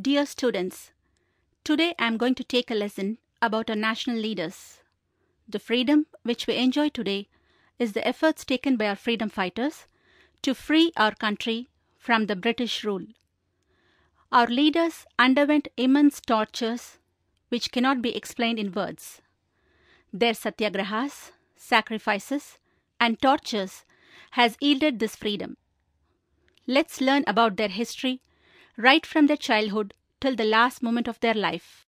Dear students, today I am going to take a lesson about our national leaders. The freedom which we enjoy today is the efforts taken by our freedom fighters to free our country from the British rule. Our leaders underwent immense tortures which cannot be explained in words. Their satyagrahas, sacrifices, and tortures has yielded this freedom. Let's learn about their history right from their childhood till the last moment of their life.